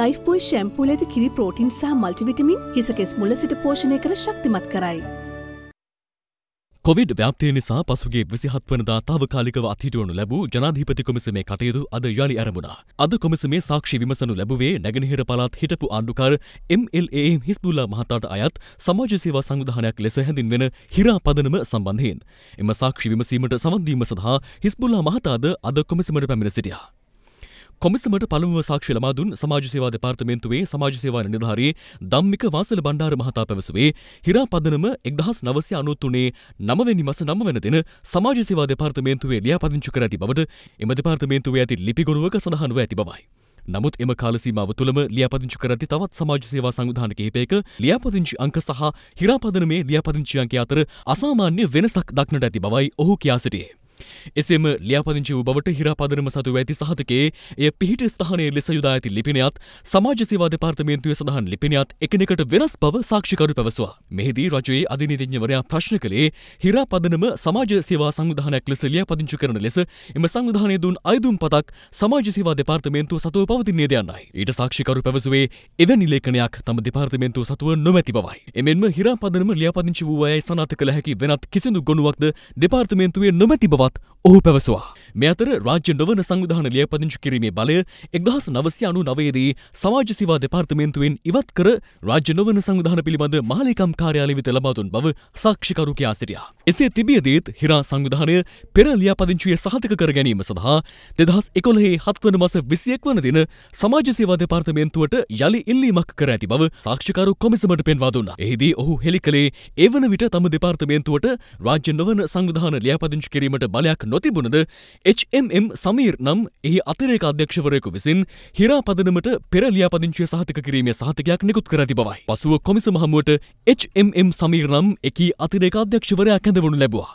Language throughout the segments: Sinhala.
ලයිෆ්බෝයි ශැම්පූල ඇති කිරි ප්‍රෝටින් සහ මල්ටිවිටමින් හිසකෙස් මුල සිට පෝෂණය කර ශක්තිමත් කරයි. කොවිඩ් ව්‍යාප්තිය නිසා පසුගේ විසිහත් වනදා තාවකාලිකව අත්හිටුවනු ලැබූ ජනාධීපති කොමිසමේ කටයුතු අද යාලි ඇරඹුණා. අද කොමිසමේ සාක්ෂි විමසනු ලැබුවේ නැගෙනහිර පළාත් හිටපු ආණ්ඩුකාර MLA හිස්බුල්ලා මහතාට අයත් සමාජ සේවා සංවිධානයක් ලෙස හැඳින්වෙන හිරා පදනම සම්බන්ධයෙන්. එම සාක්ෂි විමසීමට සමන්දීම සඳහා හිස්බුල්ලා මහතාද අද කොමිසමට පැමිණ සිටියා. කොමිසමට පළමුව සාක්ෂි ලබා දුන් සමාජ සේවා දෙපාර්තමේන්තුවේ සමාජ සේවා නිලධාරී ධම්මික වාසල බණ්ඩාර මහතා පැවසුවේ හිරා පදනම 1993 නවවැනි මස 9 වන දින සමාජ සේවා දෙපාර්තමේන්තුවේ ලියාපදිංචි කර ඇති බවට එම දෙපාර්තමේන්තුවේ ඇති ලිපිගොනුවක සඳහන් ව ඇති බවයි. නමුත් එම කාලසීමාව තුළම ලියාපදිංචි කර ඇති තවත් සමාජ සේවා සංවිධාන කිහිපයක ලියාපදිංචි අංක සහ හිරාපදනමේ ලියාපදිංචි අංක අතර අසාමාන්‍ය වෙනසක් දක්නට ඇති බවයි ඔහු කියා සිටියේ. එසේම ලියාපදිංචි වූ බවට හිරාපදනම සතු ඇති සහතකේ එය පිහිට ස්ථානයේ ලෙස යොදා ඇති ලිපිනයත් සමාජ සේවා දෙපාර්තමේන්තුවේ සඳහන් ලිපිනයත් එකිනෙකට වෙනස් බව සාක්ෂිකරු පැවසුවා. මෙහිදී රජයේ අධිනීතිඥවරයා ප්‍රශ්න කළේ හිරාපදනම සමාජ සේවා සංවිධානයක් ලෙස ලියාපදිංචි කරන ලෙස එම සංවිධානය දුන් අයදුම් පතක් සමාජ සේවා දෙපාර්තමේන්තුව සතුව පවතින්නේද යන්නයි. ඊට සාක්ෂිකරු පැවසුවේ එවැනි ලේඛනයක් තම දෙපාර්තමේන්තුව සතුව නොමැති බවයි. එමෙන්ම හිරාපදනම ලියාපදිංචි වූ අය සනාථ කළ හැකි වෙනත් කිසිදු ගොනුවක්ද දෙපාර්තමේන්තුවේ නොමැති බවත් Oh, au මේ අතර රාජ්‍ය නොවන සංවිධාන ලියපදිංචි කිරීමේ බලය එක්දහස් නවසි අනු නවයේදී සමාජ සිවා දෙපාර්තමේන්තුවෙන් ඉවත් කර රාජ්‍ය නොවන සංවිධාන පිළිබඳ මහලිකම් කාර්යාලය වෙත ලබාදුන් බව සාක්ෂිකරු කියා සිටියා. එසේ තිබියදීත් හිරා සංවිධානය පෙර ලියාපදිංචිය සහතික කර ගැනීම සඳහා දෙදහස් එකොළහේ හත්වන මස විසියෙක් වන දින සමාජ සේවා දෙපාර්තමේන්තුවට යළි ඉල්ලීමක් කර ඇති බව සාක්ෂිකරු කොමිසමට පෙන්වා දුන්නා. එහිදී ඔහු හෙළි කළේ ඒ වන විට තම දෙපාර්තමේන්තුවට රාජ්‍ය නොවන සංවිධාන ලියාපදිංචි කිරීමට බලයක් නොතිබුණද HMM සමීර් නම් එහි අතරේක අධ්‍යක්ෂවරයකු විසින් හිරාපදනමට පෙරලියාපදිංචය සහතික කිරීමේ සහතිකයක් නිකුත් කර ඇති බවයි. පසුව කොමිසම හමුවට HMM සමීර් නම් එකී අතිරේක අධ්‍යක්ෂවරයක් ඇඳවනු ලැබවා.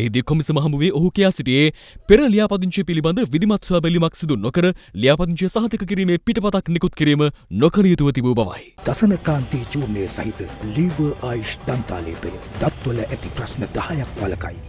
එහිදී කොමිසම හමුවේ ඔහු කියා සිටියේ පෙර ලියාපදිංචි පිළිබඳ විධිමත් සොයාබැලීමක් සිදු නොකර ලියාපදිංචිය සහතික කිරීමේ පිටපතක් නිකුත් කිරීම නොකළ යුතුව තිබූ බවයි. දසනකාන්තී චූර්ණය සහිත ලීවර් ආයුෂ් දන්තාලේපය දත්වල ඇති ප්‍රශ්න 10ක් වළකයි.